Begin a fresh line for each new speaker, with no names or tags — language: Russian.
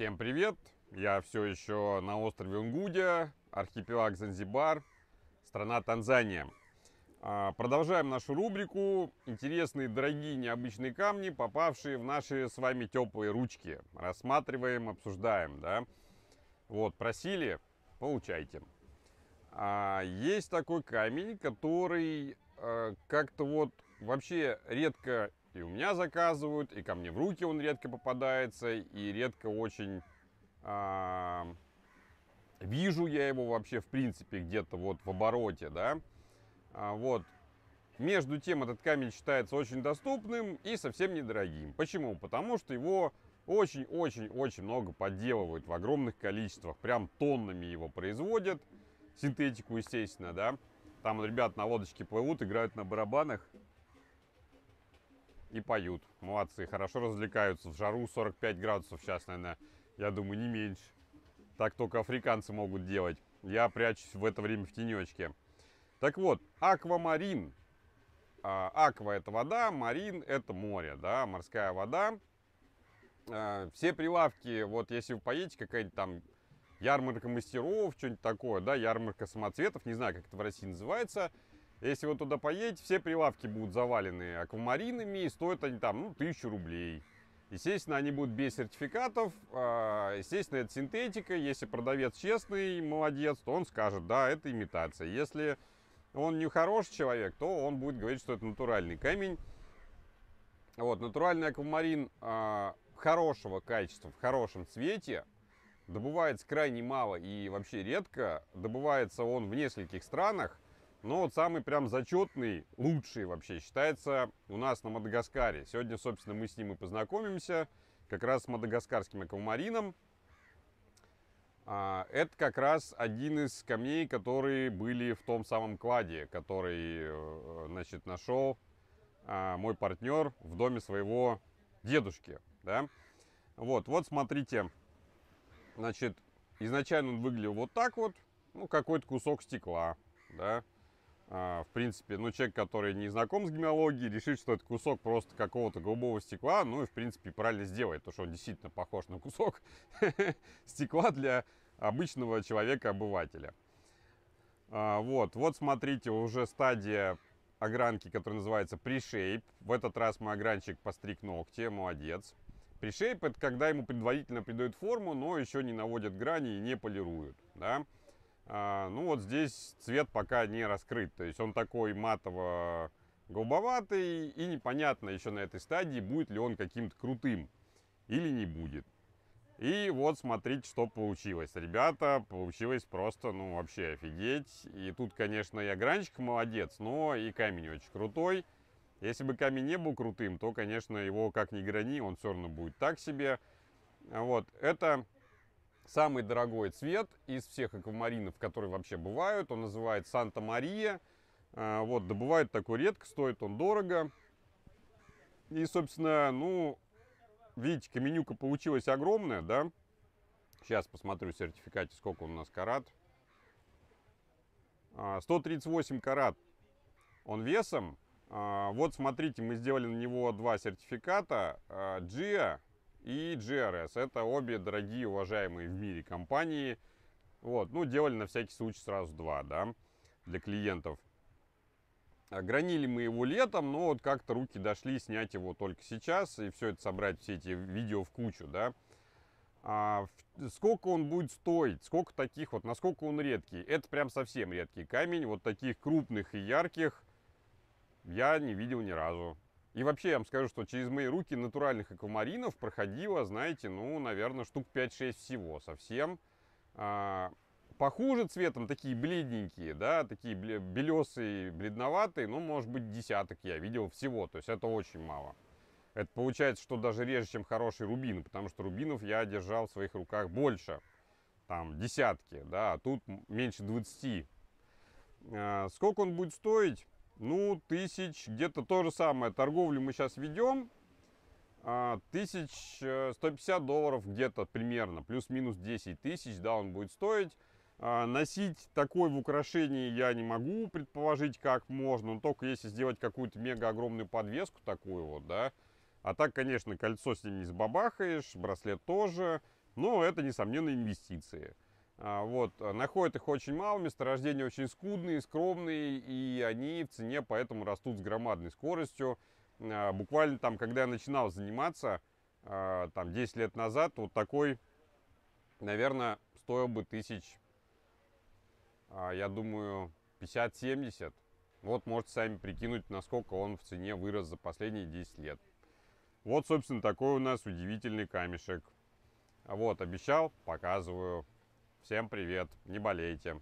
Всем привет! Я все еще на острове Унгудя, архипелаг Занзибар, страна Танзания. А, продолжаем нашу рубрику «Интересные, дорогие, необычные камни, попавшие в наши с вами теплые ручки». Рассматриваем, обсуждаем, да? Вот, просили, получайте. А, есть такой камень, который э, как-то вот вообще редко и у меня заказывают, и ко мне в руки он редко попадается, и редко очень а, вижу я его вообще в принципе где-то вот в обороте, да. А, вот. Между тем этот камень считается очень доступным и совсем недорогим. Почему? Потому что его очень-очень-очень много подделывают в огромных количествах. Прям тоннами его производят. Синтетику, естественно, да. Там ребят на лодочке плывут, играют на барабанах и поют. Молодцы, хорошо развлекаются. В жару 45 градусов сейчас, наверное, я думаю, не меньше. Так только африканцы могут делать. Я прячусь в это время в тенечке. Так вот, аквамарин. А, аква – это вода, марин – это море, да, морская вода. А, все прилавки, вот если вы поедете, какая-нибудь там ярмарка мастеров, что-нибудь такое, да, ярмарка самоцветов, не знаю, как это в России называется – если вы туда поедете, все прилавки будут завалены аквамаринами, и стоят они там, ну, тысячу рублей. Естественно, они будут без сертификатов, а, естественно, это синтетика. Если продавец честный, молодец, то он скажет, да, это имитация. Если он не хороший человек, то он будет говорить, что это натуральный камень. Вот, натуральный аквамарин а, хорошего качества, в хорошем цвете, добывается крайне мало и вообще редко. Добывается он в нескольких странах – но ну, вот самый прям зачетный, лучший вообще считается у нас на Мадагаскаре. Сегодня, собственно, мы с ним и познакомимся. Как раз с мадагаскарским аквамарином. А, это как раз один из камней, которые были в том самом кладе, который, э, значит, нашел а, мой партнер в доме своего дедушки, да. Вот, вот смотрите, значит, изначально он выглядел вот так вот, ну, какой-то кусок стекла, да, а, в принципе, ну, человек, который не знаком с гемологией, решит, что это кусок просто какого-то голубого стекла, ну, и, в принципе, правильно сделает, то что он действительно похож на кусок стекла для обычного человека-обывателя. А, вот, вот смотрите, уже стадия огранки, которая называется пришейп. В этот раз мой огранчик постриг ногти, молодец. Пришейп это когда ему предварительно придают форму, но еще не наводят грани и не полируют, да. А, ну вот здесь цвет пока не раскрыт, то есть он такой матово голубоватый и непонятно еще на этой стадии, будет ли он каким-то крутым или не будет. И вот смотрите, что получилось. Ребята, получилось просто, ну, вообще офигеть. И тут, конечно, и огранчик молодец, но и камень очень крутой. Если бы камень не был крутым, то, конечно, его как ни грани, он все равно будет так себе. Вот, это Самый дорогой цвет из всех аквамаринов, которые вообще бывают. Он называется Санта-Мария. А, вот, добывают такой редко, стоит он дорого. И, собственно, ну, видите, каменюка получилась огромная, да? Сейчас посмотрю в сертификате, сколько он у нас карат. 138 а, карат он весом. А, вот, смотрите, мы сделали на него два сертификата. GIA и GRS. Это обе дорогие, уважаемые в мире компании. Вот, ну, делали на всякий случай сразу два, да, для клиентов. Гранили мы его летом, но вот как-то руки дошли снять его только сейчас и все это собрать, все эти видео в кучу, да. А, сколько он будет стоить, сколько таких вот, насколько он редкий. Это прям совсем редкий камень, вот таких крупных и ярких я не видел ни разу. И вообще я вам скажу, что через мои руки натуральных аквамаринов проходило, знаете, ну, наверное, штук 5-6 всего совсем. А, похуже цветом, такие бледненькие, да, такие белесые, бледноватые, ну, может быть, десяток я видел всего, то есть это очень мало. Это получается, что даже реже, чем хороший рубин, потому что рубинов я держал в своих руках больше, там, десятки, да, а тут меньше 20. А, сколько он будет стоить? ну, тысяч, где-то то же самое, торговлю мы сейчас ведем, а, тысяч 150 э, долларов где-то примерно, плюс-минус 10 тысяч, да, он будет стоить. А, носить такой в украшении я не могу предположить, как можно, но только если сделать какую-то мега огромную подвеску такую вот, да. А так, конечно, кольцо с ним не сбабахаешь, браслет тоже, но это, несомненно, инвестиции. А, вот, а, находят их очень мало, месторождения очень скудные, скромные, и они в цене поэтому растут с громадной скоростью. А, буквально там, когда я начинал заниматься, там 10 лет назад, вот такой, наверное, стоил бы тысяч, я думаю, 50-70. Вот можете сами прикинуть, насколько он в цене вырос за последние 10 лет. Вот, собственно, такой у нас удивительный камешек. Вот, обещал, показываю. Всем привет, не болейте.